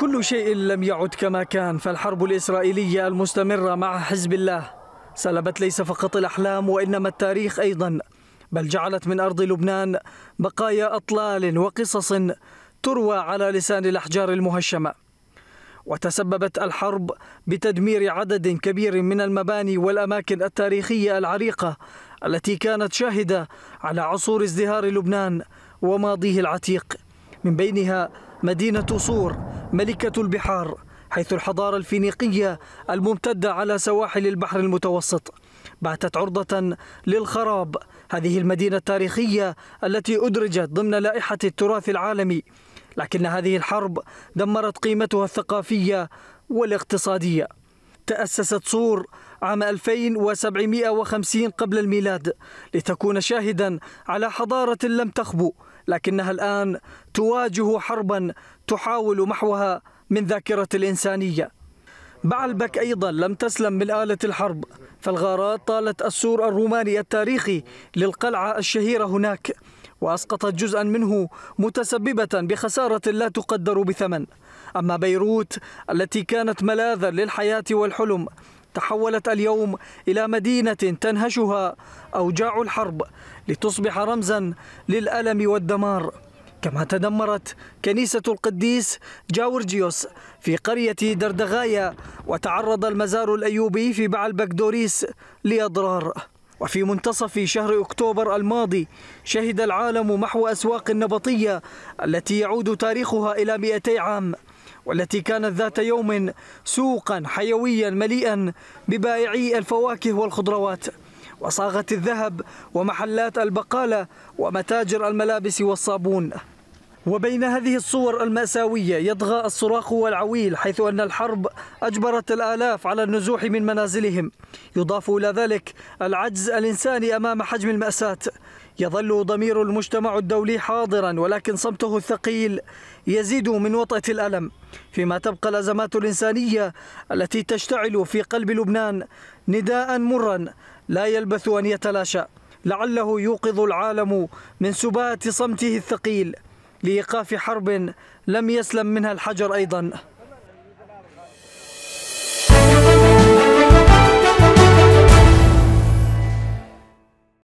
كل شيء لم يعد كما كان فالحرب الإسرائيلية المستمرة مع حزب الله سلبت ليس فقط الأحلام وإنما التاريخ أيضا بل جعلت من أرض لبنان بقايا أطلال وقصص تروى على لسان الأحجار المهشمة وتسببت الحرب بتدمير عدد كبير من المباني والأماكن التاريخية العريقة التي كانت شاهدة على عصور ازدهار لبنان وماضيه العتيق من بينها مدينة صور ملكة البحار حيث الحضارة الفينيقية الممتدة على سواحل البحر المتوسط باتت عرضة للخراب هذه المدينة التاريخية التي أدرجت ضمن لائحة التراث العالمي لكن هذه الحرب دمرت قيمتها الثقافية والاقتصادية تأسست صور عام 2750 قبل الميلاد لتكون شاهدا على حضارة لم تخبو لكنها الآن تواجه حربا تحاول محوها من ذاكرة الإنسانية بعلبك أيضا لم تسلم من آلة الحرب فالغارات طالت السور الروماني التاريخي للقلعة الشهيرة هناك وأسقطت جزءا منه متسببة بخسارة لا تقدر بثمن أما بيروت التي كانت ملاذا للحياة والحلم تحولت اليوم إلى مدينة تنهشها أوجاع الحرب لتصبح رمزا للألم والدمار كما تدمرت كنيسة القديس جاورجيوس في قرية دردغايا وتعرض المزار الأيوبي في بعل بكدوريس لأضرار وفي منتصف شهر أكتوبر الماضي شهد العالم محو أسواق النبطية التي يعود تاريخها إلى 200 عام والتي كانت ذات يوم سوقا حيويا مليئا ببائعي الفواكه والخضروات وصاغة الذهب ومحلات البقالة ومتاجر الملابس والصابون وبين هذه الصور المأساوية يطغى الصراخ والعويل حيث أن الحرب أجبرت الآلاف على النزوح من منازلهم يضاف إلى ذلك العجز الإنساني أمام حجم المأساة يظل ضمير المجتمع الدولي حاضرا ولكن صمته الثقيل يزيد من وطأة الألم فيما تبقى الأزمات الإنسانية التي تشتعل في قلب لبنان نداء مرا لا يلبث أن يتلاشى لعله يوقظ العالم من سبات صمته الثقيل لإيقاف حرب لم يسلم منها الحجر أيضا